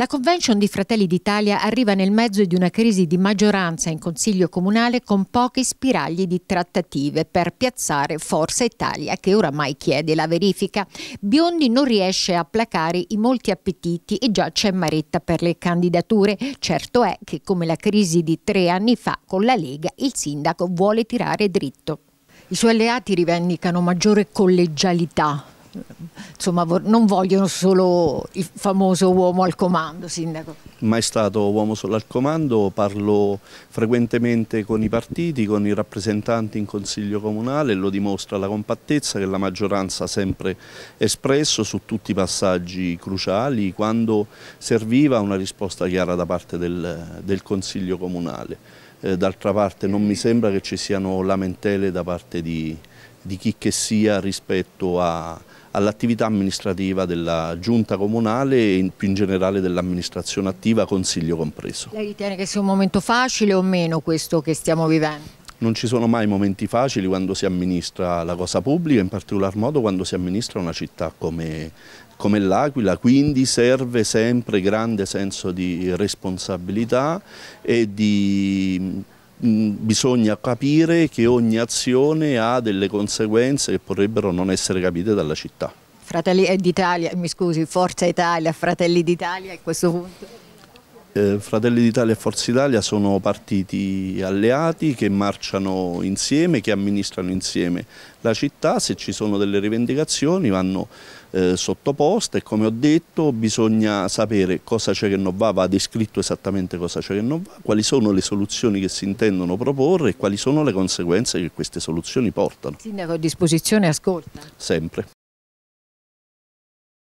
La convention di Fratelli d'Italia arriva nel mezzo di una crisi di maggioranza in Consiglio Comunale con pochi spiragli di trattative per piazzare Forza Italia che oramai chiede la verifica. Biondi non riesce a placare i molti appetiti e già c'è maretta per le candidature. Certo è che come la crisi di tre anni fa con la Lega il sindaco vuole tirare dritto. I suoi alleati rivendicano maggiore collegialità, insomma, non vogliono solo il famoso uomo al comando, Sindaco. Mai stato uomo solo al comando, parlo frequentemente con i partiti, con i rappresentanti in Consiglio Comunale, lo dimostra la compattezza che la maggioranza ha sempre espresso su tutti i passaggi cruciali, quando serviva una risposta chiara da parte del, del Consiglio Comunale. Eh, D'altra parte non mi sembra che ci siano lamentele da parte di, di chi che sia rispetto all'attività amministrativa della giunta comunale e in, più in generale dell'amministrazione attiva, consiglio compreso. Lei ritiene che sia un momento facile o meno questo che stiamo vivendo? Non ci sono mai momenti facili quando si amministra la cosa pubblica, in particolar modo quando si amministra una città come, come l'Aquila, quindi serve sempre grande senso di responsabilità e di Mm, bisogna capire che ogni azione ha delle conseguenze che potrebbero non essere capite dalla città. Fratelli eh, d'Italia, mi scusi, Forza Italia, Fratelli d'Italia a questo punto? eh, Fratelli d'Italia e Forza Italia sono partiti alleati che marciano insieme, che amministrano insieme la città, se ci sono delle rivendicazioni vanno eh, sottoposte e come ho detto bisogna sapere cosa c'è che non va, va descritto esattamente cosa c'è che non va, quali sono le soluzioni che si intendono proporre e quali sono le conseguenze che queste soluzioni portano. Il sindaco a disposizione ascolta? Sempre.